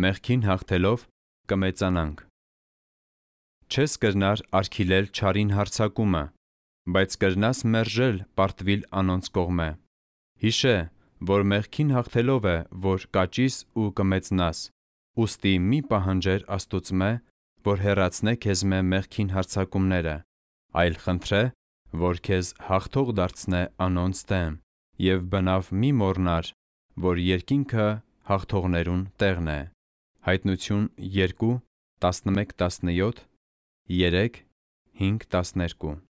Մեղքին հաղթելով կմեծանանք։ Չես կրնար արքիլել չարին հարցակումը, բայց կրնաս մերժել պարտվիլ անոնց կողմը։ Հիշե, որ մեղքին հաղթելով է, որ կաճիս ու կմեծնաս։ Ոստի մի պահանջեր Աստուծմե, որ հերացնե քեզ մե մեղքին հարցակումները, այլ խնդրե, որ քեզ հաղթող դարձնե անոնց դեմ, եւ բնավ մի մոռնար, որ երկինքը հաղթողներուն տեղն է։ Հայտնություն 2, 11, 17, 3, 5, 12